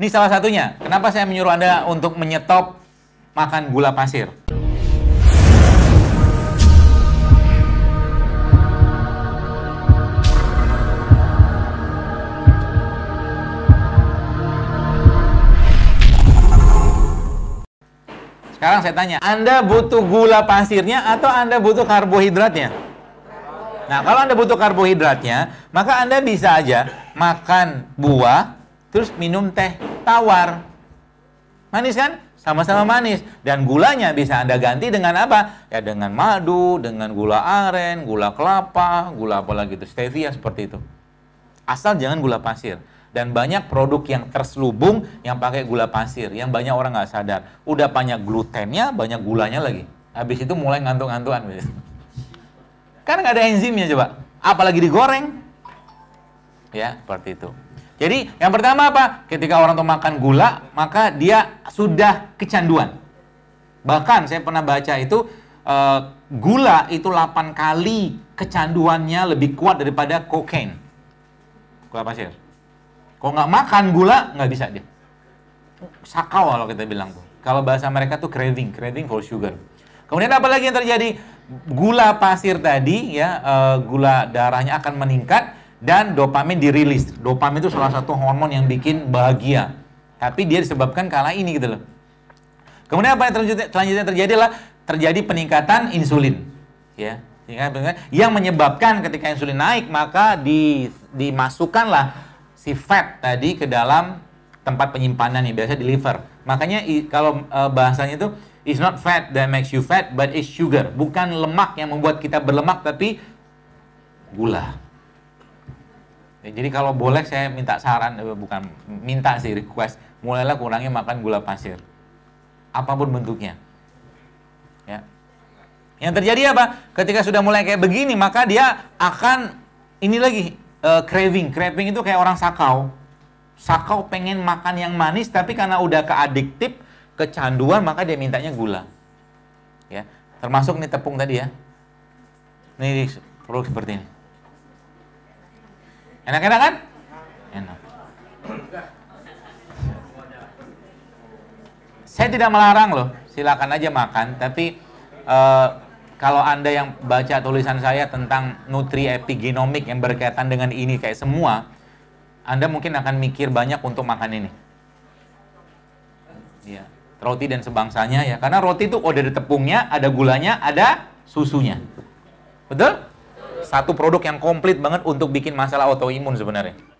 Ini salah satunya. Kenapa saya menyuruh Anda untuk menyetop makan gula pasir? Sekarang saya tanya, Anda butuh gula pasirnya atau Anda butuh karbohidratnya? Nah, kalau Anda butuh karbohidratnya, maka Anda bisa aja makan buah terus minum teh tawar. Manis kan? Sama-sama manis. Dan gulanya bisa Anda ganti dengan apa? Ya dengan madu, dengan gula aren, gula kelapa, gula apa lagi itu, stevia seperti itu. Asal jangan gula pasir. Dan banyak produk yang terselubung yang pakai gula pasir, yang banyak orang nggak sadar. Udah banyak glutennya, banyak gulanya lagi. Habis itu mulai ngantuk-ngantuan. Karena nggak ada enzimnya coba. Apalagi digoreng. Ya, seperti itu. Jadi yang pertama apa? Ketika orang tua makan gula, maka dia sudah kecanduan. Bahkan saya pernah baca itu uh, gula itu 8 kali kecanduannya lebih kuat daripada kokain. Gula pasir. Kalau nggak makan gula nggak bisa dia. Sakau kalau kita bilang tuh. Kalau bahasa mereka tuh craving, craving for sugar. Kemudian apa lagi yang terjadi? Gula pasir tadi ya uh, gula darahnya akan meningkat dan dopamin dirilis. Dopamin itu salah satu hormon yang bikin bahagia. Tapi dia disebabkan kala ini gitu loh. Kemudian apa yang selanjutnya, terjadi adalah terjadi peningkatan insulin. Ya, yang menyebabkan ketika insulin naik maka di, dimasukkanlah si fat tadi ke dalam tempat penyimpanan yang biasa di liver. Makanya kalau e, bahasanya itu is not fat that makes you fat but it's sugar. Bukan lemak yang membuat kita berlemak tapi gula. Jadi kalau boleh saya minta saran, eh, bukan minta sih request, mulailah kurangi makan gula pasir, apapun bentuknya. Ya. Yang terjadi apa? Ketika sudah mulai kayak begini, maka dia akan ini lagi uh, craving. Craving itu kayak orang sakau. Sakau pengen makan yang manis, tapi karena udah keadiktif, kecanduan, maka dia mintanya gula. Ya, termasuk nih tepung tadi ya. nih produk seperti ini. Enak-enak kan? Enak. Saya tidak melarang loh, silakan aja makan. Tapi e, kalau anda yang baca tulisan saya tentang nutri epigenomik yang berkaitan dengan ini kayak semua, anda mungkin akan mikir banyak untuk makan ini. Ya, roti dan sebangsanya ya, karena roti itu oh, ada tepungnya, ada gulanya, ada susunya. Betul? satu produk yang komplit banget untuk bikin masalah autoimun sebenarnya.